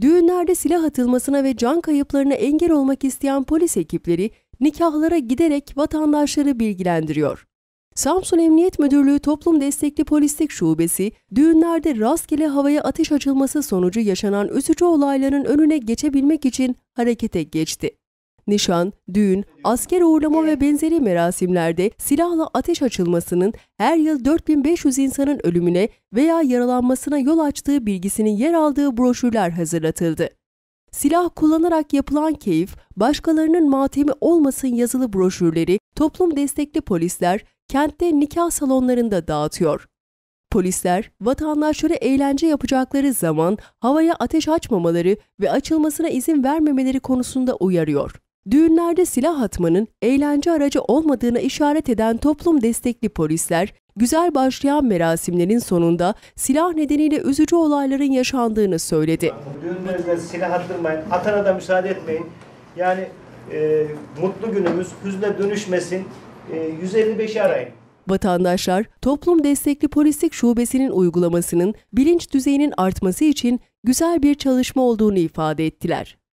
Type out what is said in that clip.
Düğünlerde silah atılmasına ve can kayıplarına engel olmak isteyen polis ekipleri nikahlara giderek vatandaşları bilgilendiriyor. Samsun Emniyet Müdürlüğü Toplum Destekli Polislik Şubesi, düğünlerde rastgele havaya ateş açılması sonucu yaşanan üzücü olayların önüne geçebilmek için harekete geçti nişan, düğün, asker uğurlama ve benzeri merasimlerde silahla ateş açılmasının her yıl 4500 insanın ölümüne veya yaralanmasına yol açtığı bilgisinin yer aldığı broşürler hazırlatıldı. Silah kullanarak yapılan keyif, başkalarının matemi olmasın yazılı broşürleri toplum destekli polisler kentte nikah salonlarında dağıtıyor. Polisler, vatandaşlara eğlence yapacakları zaman havaya ateş açmamaları ve açılmasına izin vermemeleri konusunda uyarıyor. Düğünlerde silah atmanın eğlence aracı olmadığına işaret eden toplum destekli polisler, güzel başlayan merasimlerin sonunda silah nedeniyle üzücü olayların yaşandığını söyledi. Düğünlerinizde silah attırmayın, atana da müsaade etmeyin. Yani e, mutlu günümüz hüzne dönüşmesin, e, 155'i arayın. Vatandaşlar, toplum destekli polislik şubesinin uygulamasının bilinç düzeyinin artması için güzel bir çalışma olduğunu ifade ettiler.